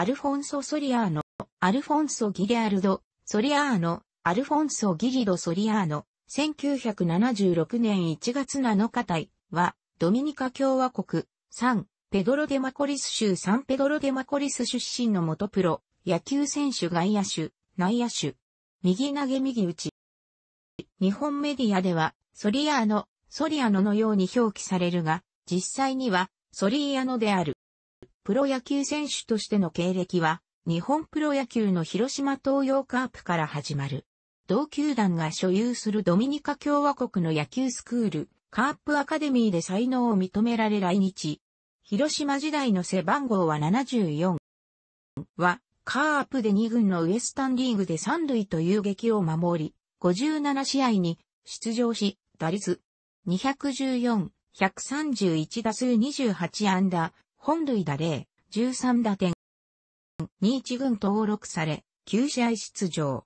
アルフォンソ・ソリアーノ、アルフォンソ・ギリアルド、ソリアーノ、アルフォンソ・ギリド・ソリアーノ、1976年1月7日隊は、ドミニカ共和国、サン、ペドロデマコリス州サンペドロデマコリス出身の元プロ、野球選手外野手、内野手、右投げ右打ち。日本メディアでは、ソリアーノ、ソリアノのように表記されるが、実際には、ソリアノである。プロ野球選手としての経歴は、日本プロ野球の広島東洋カープから始まる。同球団が所有するドミニカ共和国の野球スクール、カープアカデミーで才能を認められ来日。広島時代の背番号は74。は、カープで2軍のウエスタンリーグで3塁という劇を守り、57試合に出場し、打率214、131打数28安打、本塁打0、13打点。21軍登録され、9試合出場。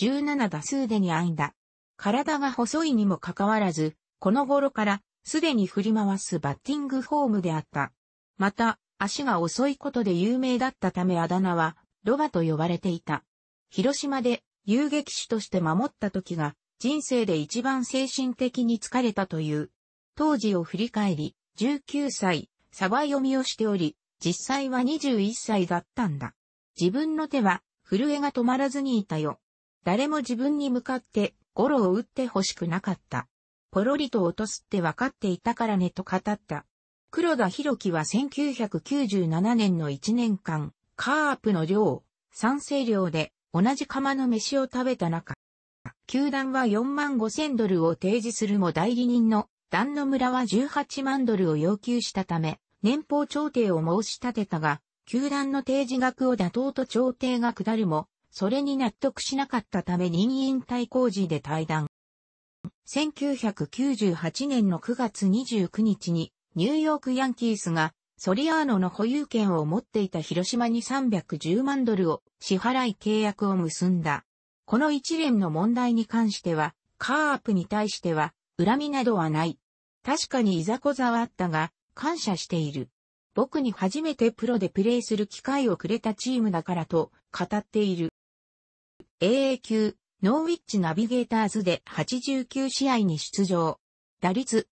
17打数でに2んだ。体が細いにもかかわらず、この頃からすでに振り回すバッティングフォームであった。また、足が遅いことで有名だったためあだ名は、ロバと呼ばれていた。広島で遊撃手として守った時が、人生で一番精神的に疲れたという。当時を振り返り、19歳、サバ読みをしており、実際は21歳だったんだ。自分の手は震えが止まらずにいたよ。誰も自分に向かってゴロを打って欲しくなかった。ポロリと落とすって分かっていたからねと語った。黒田博樹は1997年の1年間、カープの量、賛成量で同じ釜の飯を食べた中、球団は4万5千ドルを提示するも代理人の団の村は18万ドルを要求したため、年俸調停を申し立てたが、球団の提示額を妥当と調停が下るも、それに納得しなかったため任意引退工事で退団。1998年の9月29日に、ニューヨークヤンキースが、ソリアーノの保有権を持っていた広島に310万ドルを支払い契約を結んだ。この一連の問題に関しては、カーアップに対しては、恨みなどはない。確かにいざこざはあったが、感謝している。僕に初めてプロでプレーする機会をくれたチームだからと語っている。AA 級、ノーウィッチナビゲーターズで89試合に出場。打率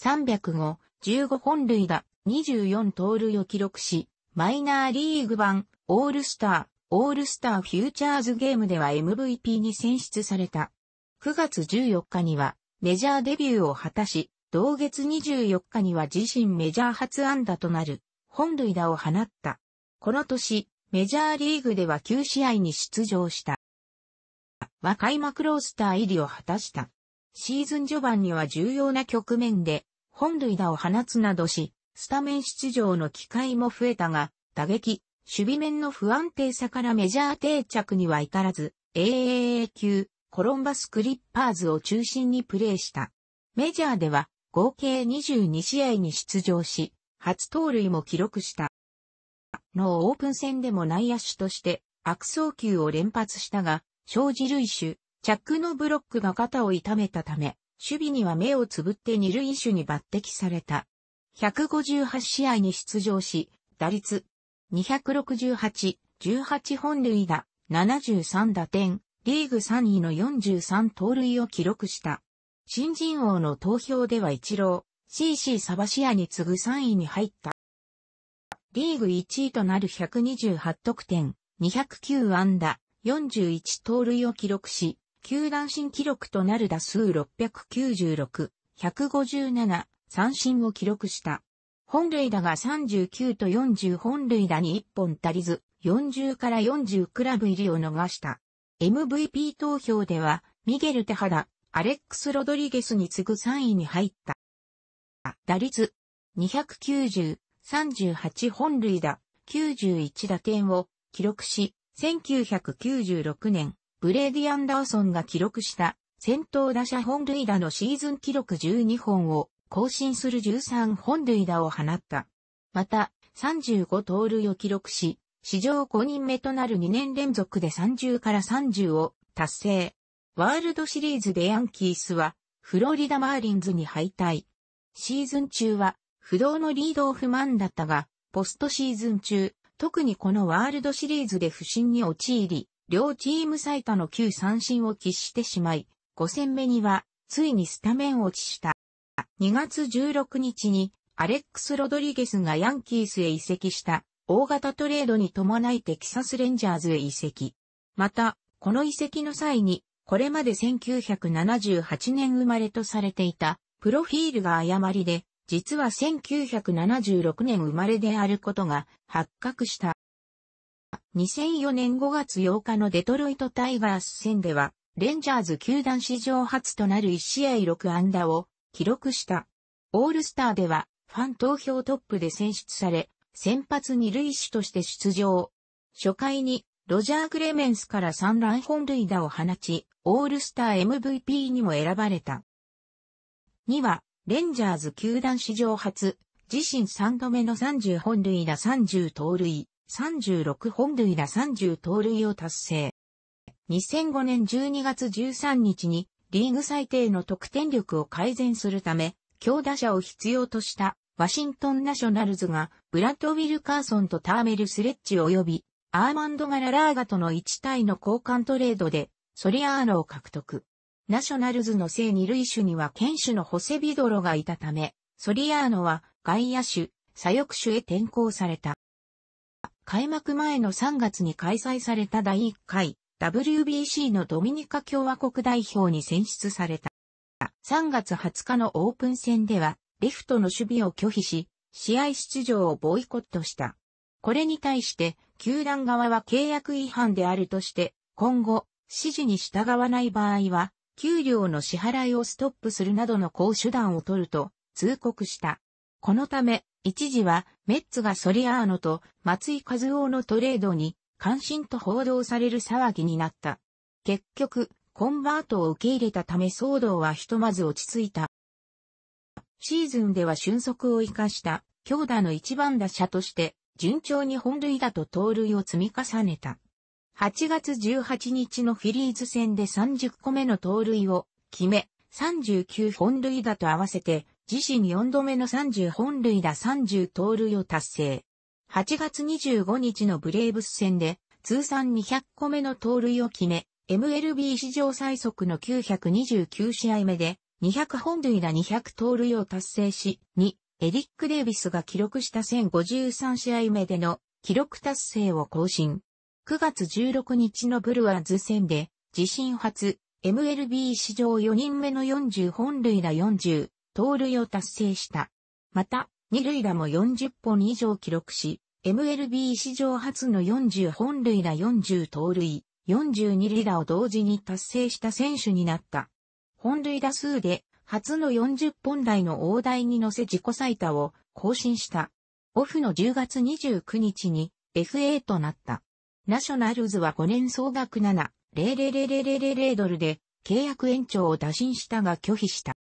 305、15本塁打、24盗塁を記録し、マイナーリーグ版、オールスター、オールスターフューチャーズゲームでは MVP に選出された。9月14日には、メジャーデビューを果たし、同月24日には自身メジャー初安打となる本塁打を放った。この年、メジャーリーグでは9試合に出場した。は開幕ロースター入りを果たした。シーズン序盤には重要な局面で本塁打を放つなどし、スタメン出場の機会も増えたが、打撃、守備面の不安定さからメジャー定着には至らず、AAA 級、コロンバスクリッパーズを中心にプレーした。メジャーでは、合計22試合に出場し、初盗塁も記録した。のオープン戦でも内野手として悪送球を連発したが、生じ類手、チャックのブロックが肩を痛めたため、守備には目をつぶって二塁手に抜擢された。158試合に出場し、打率268、18本塁打、73打点、リーグ3位の43盗塁を記録した。新人王の投票では一郎、CC サバシアに次ぐ3位に入った。リーグ1位となる128得点、209安打、41盗塁を記録し、球団新記録となる打数696、157、三振を記録した。本塁打が39と40本塁打に1本足りず、40から40クラブ入りを逃した。MVP 投票では、ミゲル・テハダ、アレックス・ロドリゲスに次ぐ3位に入った。打率290、38本塁打、91打点を記録し、1996年、ブレーディ・アンダーソンが記録した先頭打者本塁打のシーズン記録12本を更新する13本塁打を放った。また、35盗塁を記録し、史上5人目となる2年連続で30から30を達成。ワールドシリーズでヤンキースは、フロリダマーリンズに敗退。シーズン中は、不動のリードオフマンだったが、ポストシーズン中、特にこのワールドシリーズで不振に陥り、両チーム最多の9三振を喫してしまい、5戦目には、ついにスタメン落ちした。2月16日に、アレックス・ロドリゲスがヤンキースへ移籍した、大型トレードに伴いテキサス・レンジャーズへ移籍。また、この移籍の際に、これまで1978年生まれとされていた、プロフィールが誤りで、実は1976年生まれであることが発覚した。2004年5月8日のデトロイトタイガース戦では、レンジャーズ球団史上初となる1試合6安打を記録した。オールスターでは、ファン投票トップで選出され、先発二塁手として出場。初回にロジャー・クレメンスから3乱本塁打を放ち、オールスター MVP にも選ばれた。2は、レンジャーズ球団史上初、自身3度目の30本塁打30盗塁、36本塁打30盗塁を達成。2005年12月13日に、リーグ最低の得点力を改善するため、強打者を必要としたワシントンナショナルズが、ブラッド・ウィルカーソンとターメル・スレッジ及びアーマンドガララーガとの1体の交換トレードで、ソリアーノを獲得。ナショナルズの正二類手には堅手のホセビドロがいたため、ソリアーノは外野手、左翼手へ転向された。開幕前の3月に開催された第1回 WBC のドミニカ共和国代表に選出された。3月20日のオープン戦では、レフトの守備を拒否し、試合出場をボイコットした。これに対して、球団側は契約違反であるとして、今後、指示に従わない場合は、給料の支払いをストップするなどの高手段を取ると通告した。このため、一時はメッツがソリアーノと松井和夫のトレードに関心と報道される騒ぎになった。結局、コンバートを受け入れたため騒動はひとまず落ち着いた。シーズンでは俊足を生かした強打の一番打者として順調に本塁打と盗塁を積み重ねた。8月18日のフィリーズ戦で30個目の盗塁を決め、39本塁打と合わせて、自身4度目の30本塁打30盗塁を達成。8月25日のブレーブス戦で、通算200個目の盗塁を決め、MLB 史上最速の929試合目で、200本塁打200盗塁を達成し、2、エリック・デイビスが記録した1053試合目での記録達成を更新。9月16日のブルワーズ戦で、自身初、MLB 史上4人目の40本塁打40、盗塁を達成した。また、2塁打も40本以上記録し、MLB 史上初の40本塁打40盗塁、42塁打を同時に達成した選手になった。本塁打数で初の40本台の大台に乗せ自己最多を更新した。オフの10月29日に FA となった。ナショナルズは5年総額7、0 0 0 0ドルで契約延長を打診したが拒否した。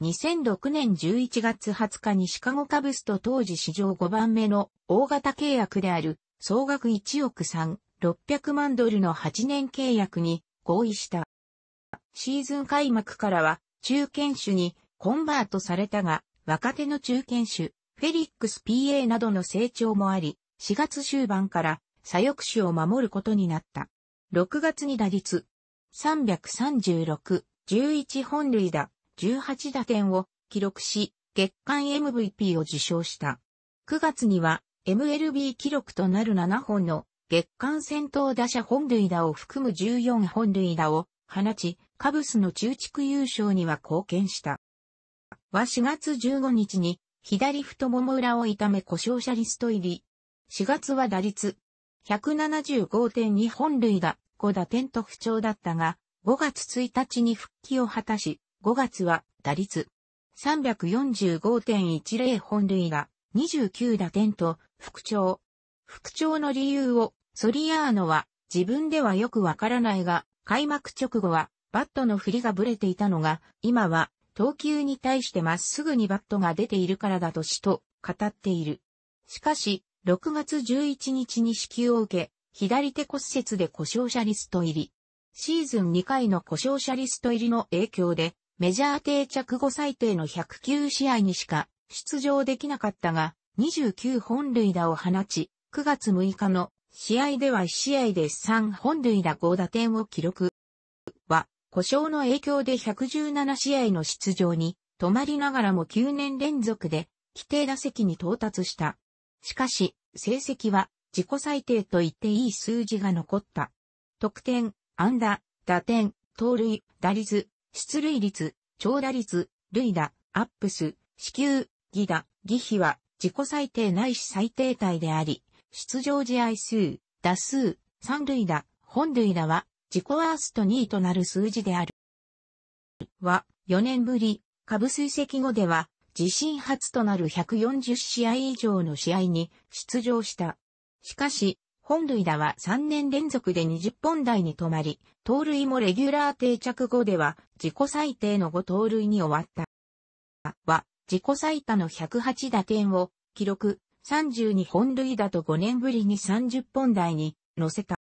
2006年11月20日にシカゴカブスと当時史上5番目の大型契約である総額1億3600万ドルの8年契約に合意した。シーズン開幕からは中堅手にコンバートされたが、若手の中堅手、フェリックス PA などの成長もあり、4月終盤から左翼手を守ることになった。6月に打率336、11本塁打、18打点を記録し、月間 MVP を受賞した。9月には MLB 記録となる7本の月間先頭打者本塁打を含む14本塁打を放ち、カブスの中地区優勝には貢献した。は4月15日に左太もも裏を痛め故障者リスト入り。4月は打率175.2本塁打5打点と不調だったが、5月1日に復帰を果たし、5月は打率345.10本塁打29打点と復調。復調の理由をソリアーノは自分ではよくわからないが、開幕直後はバットの振りがブレていたのが、今は投球に対してまっすぐにバットが出ているからだとしと語っている。しかし、6月11日に支給を受け、左手骨折で故障者リスト入り。シーズン2回の故障者リスト入りの影響で、メジャー定着後最低の109試合にしか出場できなかったが、29本塁打を放ち、9月6日の試合では1試合で3本塁打5打点を記録。故障の影響で117試合の出場に止まりながらも9年連続で規定打席に到達した。しかし、成績は自己最低と言っていい数字が残った。得点、安打、打点、盗塁、打率、出塁率、長打率、塁打、アップス、支給、義打、義比は自己最低ないし最低体であり、出場試合数、打数、三塁打、本塁打は自己ワースト2位となる数字である。は、4年ぶり、株追跡後では、自身初となる140試合以上の試合に出場した。しかし、本塁打は3年連続で20本台に止まり、盗塁もレギュラー定着後では自己最低の5盗塁に終わった。は、自己最多の108打点を記録、32本塁打と5年ぶりに30本台に乗せた。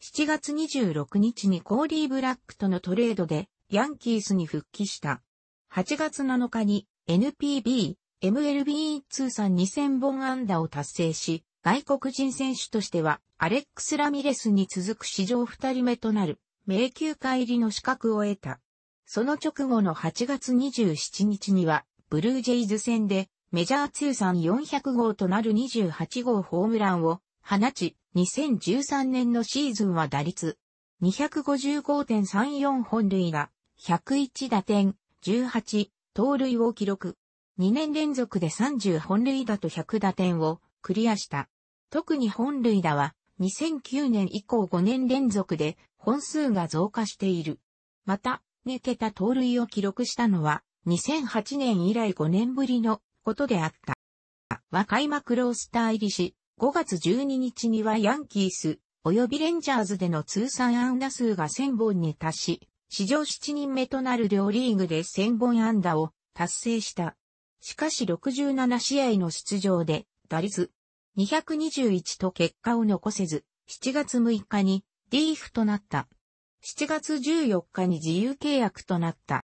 7月26日にコーリー・ブラックとのトレードでヤンキースに復帰した。8月7日に NPB、MLB 通算2000本安打を達成し、外国人選手としてはアレックス・ラミレスに続く史上2人目となる迷宮帰入りの資格を得た。その直後の8月27日にはブルージェイズ戦でメジャー通算400号となる28号ホームランを放ち、2013年のシーズンは打率255.34本塁打、101打点、18、盗塁を記録。2年連続で30本塁打と100打点をクリアした。特に本塁打は2009年以降5年連続で本数が増加している。また、抜けた盗塁を記録したのは2008年以来5年ぶりのことであった。は開幕ロースター入りし、5月12日にはヤンキース、及びレンジャーズでの通算安打数が1000本に達し、史上7人目となる両リーグで1000本安打を達成した。しかし67試合の出場で、打率221と結果を残せず、7月6日にリーフとなった。7月14日に自由契約となった。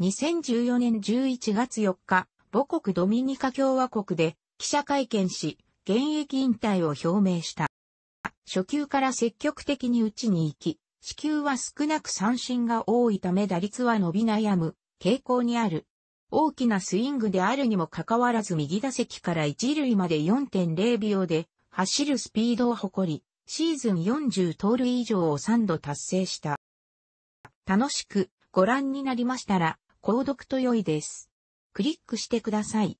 2014年11月4日、母国ドミニカ共和国で記者会見し、現役引退を表明した。初球から積極的に打ちに行き、死球は少なく三振が多いため打率は伸び悩む傾向にある。大きなスイングであるにもかかわらず右打席から一塁まで4.0秒で走るスピードを誇り、シーズン40盗塁以上を3度達成した。楽しくご覧になりましたら、購読と良いです。クリックしてください。